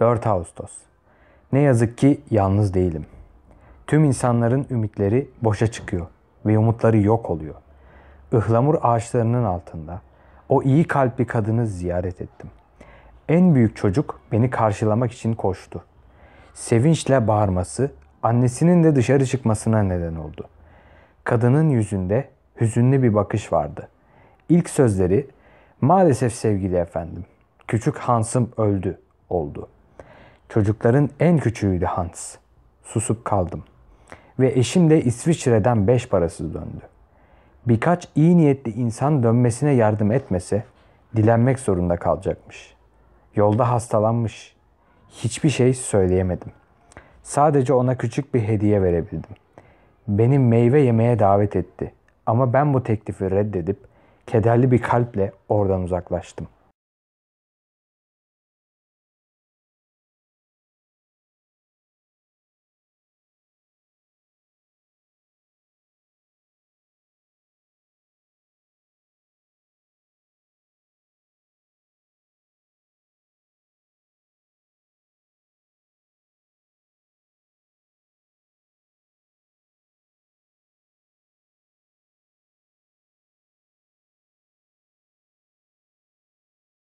4 Ağustos. Ne yazık ki yalnız değilim. Tüm insanların ümitleri boşa çıkıyor ve umutları yok oluyor. Ihlamur ağaçlarının altında o iyi kalpli kadını ziyaret ettim. En büyük çocuk beni karşılamak için koştu. Sevinçle bağırması annesinin de dışarı çıkmasına neden oldu. Kadının yüzünde hüzünlü bir bakış vardı. İlk sözleri maalesef sevgili efendim küçük Hans'ım öldü oldu.'' Çocukların en küçüğüydü Hans. Susup kaldım. Ve eşim de İsviçre'den beş parasız döndü. Birkaç iyi niyetli insan dönmesine yardım etmese dilenmek zorunda kalacakmış. Yolda hastalanmış. Hiçbir şey söyleyemedim. Sadece ona küçük bir hediye verebildim. Beni meyve yemeye davet etti ama ben bu teklifi reddedip kederli bir kalple oradan uzaklaştım.